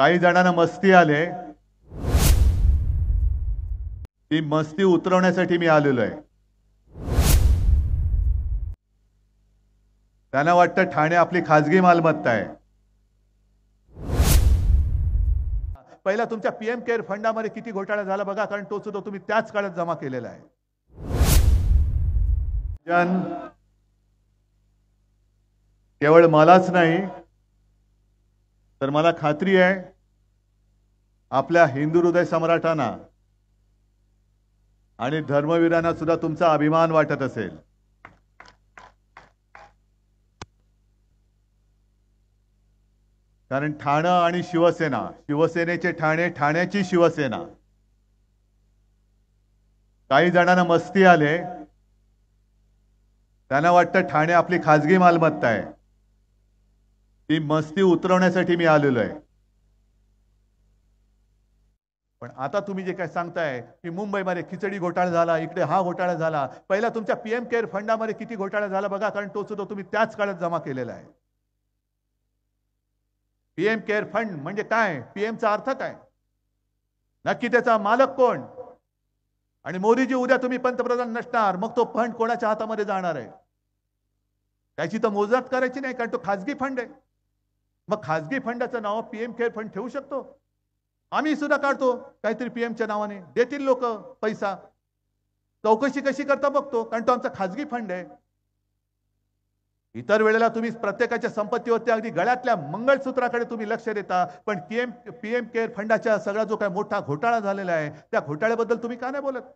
काही जणांना मस्ती आले ती मस्ती उतरवण्यासाठी मी आलेलो आहे त्यांना वाटतं ठाणे आपली खाजगी मालमत्ता आहे पहिला तुमच्या पीएम केअर फंडामध्ये किती घोटाळा झाला बघा कारण तो सुद्धा तुम्ही त्याच काळात जमा केलेला आहे केवळ मलाच नाही तर मला खात्री आहे आपल्या हिंदू हृदय सम्राटांना आणि धर्मवीरांना सुद्धा तुमचा अभिमान वाटत असेल कारण ठाणे आणि शिवसेना शिवसेनेचे ठाणे ठाण्याची शिवसेना काही जणांना मस्ती आले त्यांना वाटतं ठाणे आपली खाजगी मालमत्ता आहे ती मस्ती उतरवण्यासाठी मी आलेलो आहे पण आता तुम्ही जे काय सांगताय की मुंबईमध्ये खिचडी घोटाळा झाला इकडे हा घोटाळा झाला पहिला तुमच्या पीएम केअर फंडामध्ये किती घोटाळा झाला बघा कारण तो सुद्धा तुम्ही त्याच काळात जमा केलेला आहे पीएम केअर फंड म्हणजे काय पीएमचा अर्थ काय नक्की त्याचा मालक कोण आणि मोदीजी उद्या तुम्ही पंतप्रधान नसणार मग तो फंड कोणाच्या हातामध्ये जाणार आहे त्याची तर मोजदात करायची नाही कारण तो खाजगी फंड आहे मग खाजगी फंडाचं नाव पीएम केअर फंड ठेवू शकतो आम्ही सुद्धा काढतो काहीतरी पीएमच्या नावाने देतील लोक पैसा चौकशी कशी करता बघतो कारण तो आमचा खाजगी फंड आहे इतर वेळेला तुम्ही प्रत्येकाच्या संपत्तीवरती अगदी गळ्यातल्या मंगळसूत्राकडे तुम्ही लक्ष देता पण पीएम पीएम केअर फंडाच्या सगळा जो काय मोठा घोटाळा झालेला आहे त्या घोटाळ्याबद्दल तुम्ही का नाही बोलत